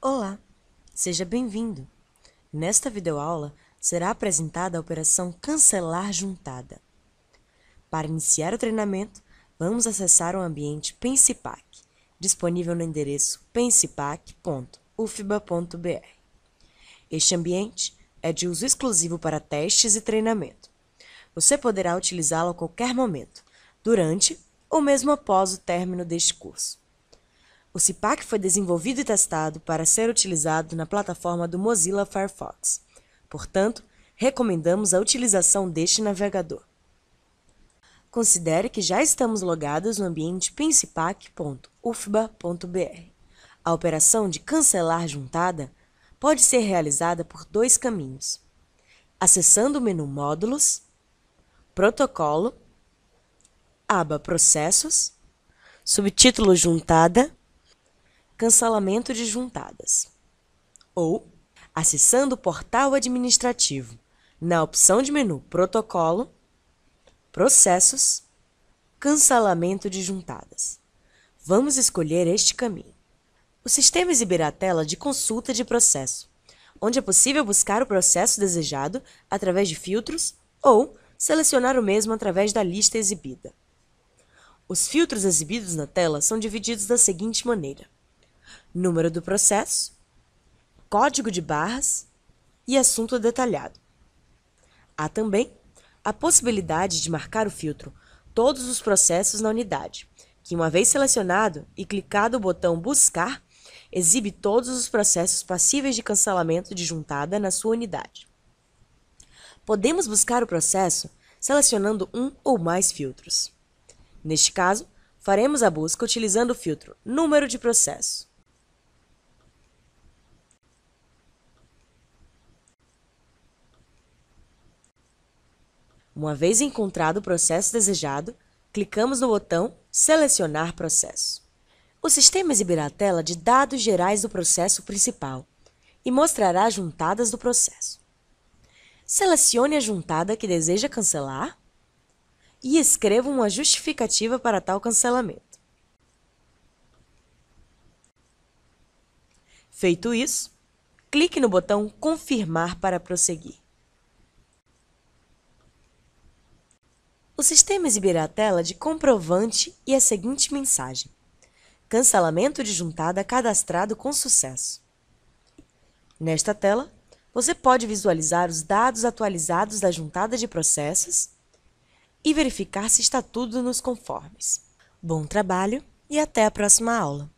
Olá, seja bem-vindo. Nesta videoaula será apresentada a operação cancelar juntada. Para iniciar o treinamento, vamos acessar o ambiente Pensipac, disponível no endereço pensipac.ufba.br. Este ambiente é de uso exclusivo para testes e treinamento. Você poderá utilizá-lo a qualquer momento, durante ou mesmo após o término deste curso. O CIPAC foi desenvolvido e testado para ser utilizado na plataforma do Mozilla Firefox. Portanto, recomendamos a utilização deste navegador. Considere que já estamos logados no ambiente principac.ufba.br. A operação de cancelar juntada pode ser realizada por dois caminhos: acessando o menu Módulos, Protocolo, aba Processos, subtítulo Juntada cancelamento de juntadas. Ou, acessando o portal administrativo, na opção de menu Protocolo, Processos, Cancelamento de juntadas. Vamos escolher este caminho. O sistema exibirá a tela de consulta de processo, onde é possível buscar o processo desejado através de filtros ou selecionar o mesmo através da lista exibida. Os filtros exibidos na tela são divididos da seguinte maneira: número do processo, código de barras e assunto detalhado. Há também a possibilidade de marcar o filtro todos os processos na unidade, que uma vez selecionado e clicado o botão Buscar, exibe todos os processos passíveis de cancelamento de juntada na sua unidade. Podemos buscar o processo selecionando um ou mais filtros. Neste caso, faremos a busca utilizando o filtro Número de processo. Uma vez encontrado o processo desejado, clicamos no botão Selecionar processo. O sistema exibirá a tela de dados gerais do processo principal e mostrará as juntadas do processo. Selecione a juntada que deseja cancelar e escreva uma justificativa para tal cancelamento. Feito isso, clique no botão Confirmar para prosseguir. O sistema exibirá a tela de comprovante e a seguinte mensagem: Cancelamento de juntada cadastrado com sucesso. Nesta tela, você pode visualizar os dados atualizados da juntada de processos e verificar se está tudo nos conformes. Bom trabalho e até a próxima aula!